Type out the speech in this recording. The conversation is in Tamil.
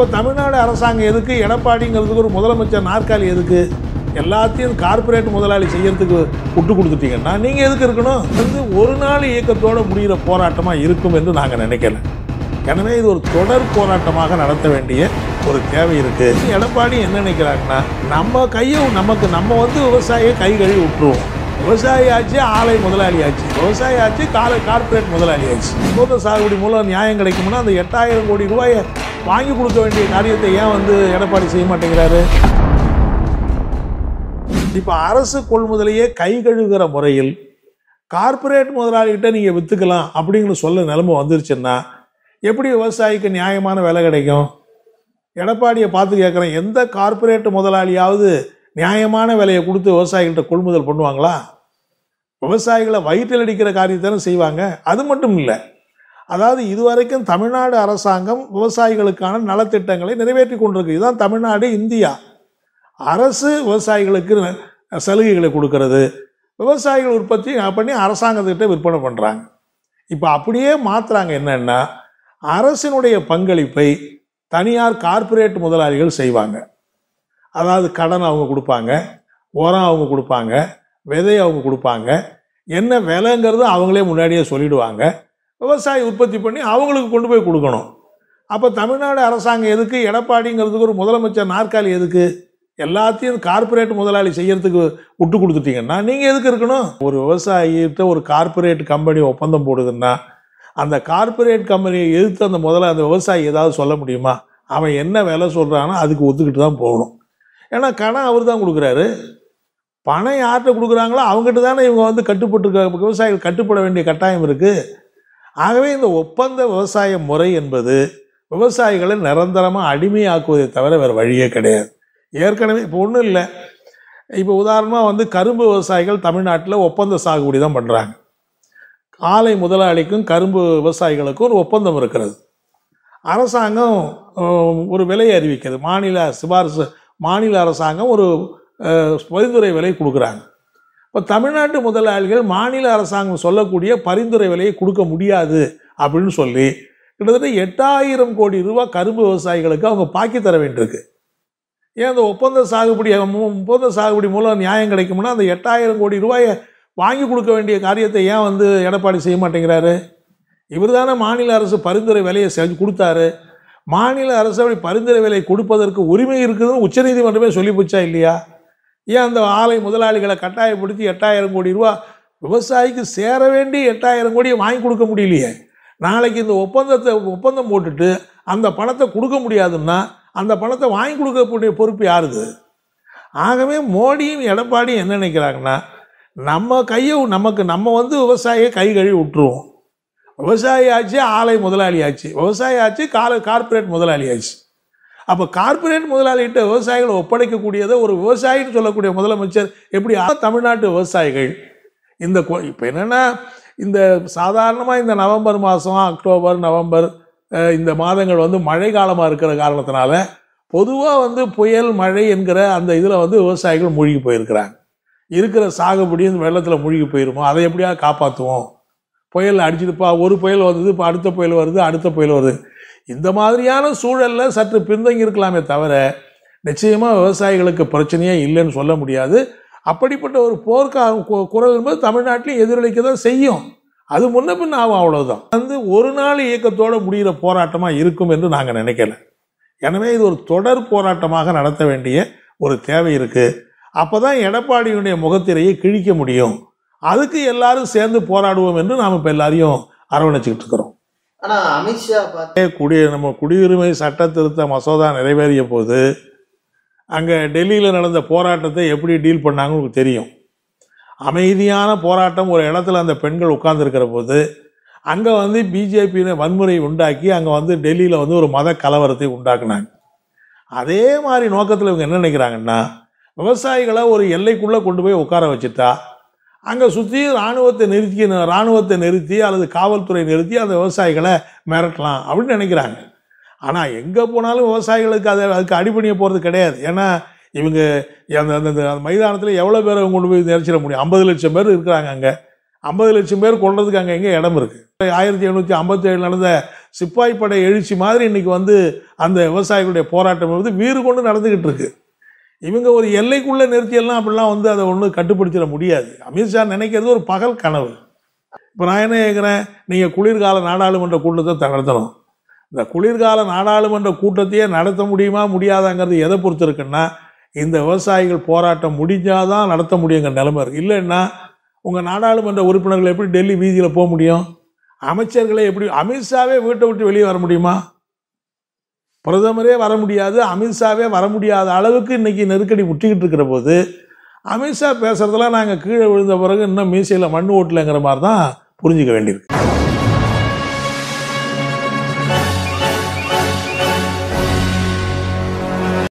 இப்போ தமிழ்நாடு அரசாங்கம் எதுக்கு எடப்பாடிங்கிறதுக்கு ஒரு முதலமைச்சர் நாற்காலி எதுக்கு எல்லாத்தையும் கார்பரேட் முதலாளி செய்யறதுக்கு விட்டு கொடுத்துட்டீங்கன்னா நீங்கள் எதுக்கு இருக்கணும் வந்து ஒரு நாள் இயக்கத்தோடு முடிகிற போராட்டமாக இருக்கும் என்று நாங்கள் நினைக்கல எனவே இது ஒரு தொடர் போராட்டமாக நடத்த வேண்டிய ஒரு தேவை இருக்குது எடப்பாடி என்ன நினைக்கிறாங்கன்னா நம்ம கையை நமக்கு நம்ம வந்து விவசாயியை கை கழுவி விட்டுருவோம் விவசாயி ஆச்சு ஆலை முதலாளி ஆச்சு விவசாயி ஆச்சு காலை கார்பரேட் முதலாளி ஆச்சு மூத்த சாகுபடி மூலம் நியாயம் கிடைக்கும்னா அந்த எட்டாயிரம் கோடி ரூபாயை வாங்கி கொடுக்க வேண்டிய காரியத்தை ஏன் வந்து எடப்பாடி செய்ய மாட்டேங்கிறாரு இப்போ அரசு கொள்முதலையே கை கழுகிற முறையில் கார்பரேட் முதலாளிகிட்ட நீங்கள் விற்றுக்கலாம் அப்படிங்கிற சொல்ல நிலம வந்துருச்சுன்னா எப்படி விவசாயிக்கு நியாயமான விலை கிடைக்கும் எடப்பாடியை பார்த்து கேட்குறேன் எந்த கார்பரேட் முதலாளியாவது நியாயமான விலையை கொடுத்து விவசாயிகள்கிட்ட கொள்முதல் பண்ணுவாங்களா விவசாயிகளை வயிற்றில் அடிக்கிற காரியத்தானே செய்வாங்க அது மட்டும் இல்லை அதாவது இதுவரைக்கும் தமிழ்நாடு அரசாங்கம் விவசாயிகளுக்கான நலத்திட்டங்களை நிறைவேற்றி கொண்டிருக்கு இதுதான் தமிழ்நாடு இந்தியா அரசு விவசாயிகளுக்கு சலுகைகளை கொடுக்கறது விவசாயிகள் உற்பத்தி பண்ணி அரசாங்கத்துக்கிட்ட விற்பனை பண்ணுறாங்க இப்போ அப்படியே மாற்றுறாங்க என்னென்னா அரசினுடைய பங்களிப்பை தனியார் கார்ப்பரேட் முதலாளிகள் செய்வாங்க அதாவது கடன் அவங்க கொடுப்பாங்க உரம் அவங்க கொடுப்பாங்க விதை அவங்க கொடுப்பாங்க என்ன விலைங்கிறது அவங்களே முன்னாடியே சொல்லிடுவாங்க விவசாயி உற்பத்தி பண்ணி அவங்களுக்கு கொண்டு போய் கொடுக்கணும் அப்போ தமிழ்நாடு அரசாங்கம் எதுக்கு எடப்பாடிங்கிறதுக்கு ஒரு முதலமைச்சர் நாற்காலி எதுக்கு எல்லாத்தையும் கார்பரேட் முதலாளி செய்யறதுக்கு விட்டு கொடுத்துட்டீங்கன்னா நீங்கள் எதுக்கு இருக்கணும் ஒரு விவசாயிகிட்ட ஒரு கார்பரேட் கம்பெனி ஒப்பந்தம் போடுதுன்னா அந்த கார்பரேட் கம்பெனியை எதிர்த்து அந்த முதல்ல அந்த விவசாயி ஏதாவது சொல்ல முடியுமா அவன் என்ன வேலை சொல்கிறானோ அதுக்கு ஒத்துக்கிட்டு தான் போகணும் ஏன்னா கடன் அவர் தான் கொடுக்குறாரு பணம் யார்கிட்ட கொடுக்குறாங்களோ அவங்ககிட்ட தானே இவங்க வந்து கட்டுப்பட்டுருக்க விவசாயிகள் கட்டுப்பட வேண்டிய கட்டாயம் இருக்குது ஆகவே இந்த ஒப்பந்த விவசாய முறை என்பது விவசாயிகளை நிரந்தரமாக அடிமையாக்குவதை தவிர வேறு வழியே கிடையாது ஏற்கனவே இப்போ ஒன்றும் இல்லை இப்போ உதாரணமாக வந்து கரும்பு விவசாயிகள் தமிழ்நாட்டில் ஒப்பந்த சாகுபடி தான் பண்ணுறாங்க ஆலை முதலாளிக்கும் கரும்பு விவசாயிகளுக்கும் ஒரு ஒப்பந்தம் இருக்கிறது அரசாங்கம் ஒரு விலையை அறிவிக்கிறது மாநில சிபாரிசு மாநில அரசாங்கம் ஒரு பரிந்துரை விலை கொடுக்குறாங்க இப்போ தமிழ்நாட்டு முதலாளிகள் மாநில அரசாங்கம் சொல்லக்கூடிய பரிந்துரை விலையை கொடுக்க முடியாது அப்படின்னு சொல்லி கிட்டத்தட்ட எட்டாயிரம் கோடி ரூபா கரும்பு விவசாயிகளுக்கு அவங்க பாக்கி தர வேண்டியிருக்கு ஏன் அந்த ஒப்பந்த சாகுபடி ஒப்பந்த சாகுபடி மூலம் நியாயம் கிடைக்கும்னா அந்த எட்டாயிரம் கோடி ரூபாயை வாங்கி கொடுக்க வேண்டிய காரியத்தை ஏன் வந்து எடப்பாடி செய்ய மாட்டேங்கிறாரு இவர் தானே மாநில அரசு பரிந்துரை விலையை செஞ்சு கொடுத்தாரு மாநில அரசு அப்படி பரிந்துரை விலை கொடுப்பதற்கு உரிமை இருக்குதுன்னு உச்சநீதிமன்றமே சொல்லி போச்சா இல்லையா ஏன் அந்த ஆலை முதலாளிகளை கட்டாயப்படுத்தி எட்டாயிரம் கோடி ரூபா விவசாயிக்கு சேர வேண்டிய எட்டாயிரம் கோடியை வாங்கி கொடுக்க முடியலையே நாளைக்கு இந்த ஒப்பந்தத்தை ஒப்பந்தம் போட்டுட்டு அந்த பணத்தை கொடுக்க முடியாதுன்னா அந்த பணத்தை வாங்கி கொடுக்கக்கூடிய பொறுப்பு யாருது ஆகவே மோடியும் எடப்பாடியும் என்ன நினைக்கிறாங்கன்னா நம்ம கையை நமக்கு நம்ம வந்து விவசாயியை கை கழுவி விட்டுருவோம் விவசாயி ஆச்சு ஆலை முதலாளி ஆச்சு விவசாயி ஆச்சு கால கார்பரேட் முதலாளி ஆச்சு அப்போ கார்பரேட் முதலாளிகிட்ட விவசாயிகளை ஒப்படைக்கக்கூடியதை ஒரு விவசாயின்னு சொல்லக்கூடிய முதலமைச்சர் எப்படி தமிழ்நாட்டு விவசாயிகள் இந்த இப்போ என்னென்னா இந்த சாதாரணமாக இந்த நவம்பர் மாதம் அக்டோபர் நவம்பர் இந்த மாதங்கள் வந்து மழை காலமாக இருக்கிற காரணத்தினால பொதுவாக வந்து புயல் மழை என்கிற அந்த இதில் வந்து விவசாயிகள் மூழ்கி போயிருக்கிறாங்க இருக்கிற சாகுபடியும் வெள்ளத்தில் மூழ்கி போயிருமோ அதை எப்படியா காப்பாற்றுவோம் புயல் அடிச்சதுப்பா ஒரு புயல் வருது இப்போ அடுத்த புயல் வருது அடுத்த புயல் வருது இந்த மாதிரியான சூழலில் சற்று பின்தங்கி இருக்கலாமே தவிர நிச்சயமாக விவசாயிகளுக்கு பிரச்சனையே இல்லைன்னு சொல்ல முடியாது அப்படிப்பட்ட ஒரு போர்க்கா குரல் என்பது தமிழ்நாட்டில் எதிரொலிக்க தான் செய்யும் அது முன்ன பின்ன ஆகும் அவ்வளோதான் வந்து ஒரு நாள் இயக்கத்தோடு முடிகிற போராட்டமாக இருக்கும் என்று நாங்கள் நினைக்கல எனவே இது ஒரு தொடர் போராட்டமாக நடத்த வேண்டிய ஒரு தேவை இருக்குது அப்போ தான் எடப்பாடியுடைய முகத்திரையை கிழிக்க முடியும் அதுக்கு எல்லாரும் சேர்ந்து போராடுவோம் என்று நாம் இப்போ எல்லாரையும் அரவணைச்சிக்கிட்டு இருக்கிறோம் ஆனால் அமித்ஷா பார்த்தே குடி நம்ம குடியுரிமை சட்ட திருத்த மசோதா நிறைவேறிய போது அங்கே டெல்லியில் நடந்த போராட்டத்தை எப்படி டீல் பண்ணாங்க உங்களுக்கு தெரியும் அமைதியான போராட்டம் ஒரு இடத்துல அந்த பெண்கள் உட்கார்ந்துருக்கிற போது அங்கே வந்து பிஜேபியின வன்முறை உண்டாக்கி அங்கே வந்து டெல்லியில் வந்து ஒரு மத கலவரத்தை உண்டாக்குனாங்க அதே மாதிரி நோக்கத்தில் இவங்க என்ன நினைக்கிறாங்கன்னா விவசாயிகளை ஒரு எல்லைக்குள்ளே கொண்டு போய் உட்கார வச்சுட்டா அங்கே சுற்றி இராணுவத்தை நிறுத்தி இராணுவத்தை நிறுத்தி அல்லது காவல்துறை நிறுத்தி அந்த விவசாயிகளை மிரட்டலாம் அப்படின்னு நினைக்கிறாங்க ஆனால் எங்கே போனாலும் விவசாயிகளுக்கு அதை அதுக்கு அடிப்படையை போகிறது கிடையாது ஏன்னா இவங்க அந்த அந்த மைதானத்தில் எவ்வளோ பேர் அவங்க கொண்டு போய் நிறச்சிட முடியும் ஐம்பது லட்சம் பேர் இருக்கிறாங்க அங்கே ஐம்பது லட்சம் பேர் கொள்றதுக்கு அங்கே எங்கே இடம் இருக்குது ஆயிரத்தி எழுநூற்றி ஐம்பத்தி ஏழு நடந்த சிப்பாய் படை எழுச்சி மாதிரி இன்றைக்கி வந்து அந்த விவசாயிகளுடைய போராட்டம் வந்து வீறு கொண்டு நடந்துக்கிட்டு இருக்குது இவங்க ஒரு எல்லைக்குள்ளே நிறுத்தியெல்லாம் அப்படிலாம் வந்து அதை ஒன்றும் கட்டுப்படுத்திட முடியாது அமித்ஷா நினைக்கிறது ஒரு பகல் கனவு இப்போ நான் என்ன கேட்குறேன் நீங்கள் குளிர்கால நாடாளுமன்ற கூட்டத்தை நடத்தணும் இந்த குளிர்கால நாடாளுமன்ற கூட்டத்தையே நடத்த முடியுமா முடியாதாங்கிறது எதை பொறுத்து இருக்குன்னா இந்த விவசாயிகள் போராட்டம் முடிஞ்சாதான் நடத்த முடியுங்கிற நிலைமை இருக்குது இல்லைன்னா உங்கள் நாடாளுமன்ற உறுப்பினர்கள் எப்படி டெல்லி வீதியில் போக முடியும் அமைச்சர்களை எப்படி அமித்ஷாவே வீட்டை விட்டு வெளியே வர முடியுமா பிரதமரே வர முடியாது அமித்ஷாவே வர முடியாத அளவுக்கு இன்றைக்கி நெருக்கடி முட்டிக்கிட்டு இருக்கிற போது அமித்ஷா பேசுகிறதெல்லாம் நாங்கள் கீழே விழுந்த பிறகு இன்னும் மீசையில் மண் ஓட்டலைங்கிற மாதிரி தான் புரிஞ்சிக்க வேண்டியிருக்கு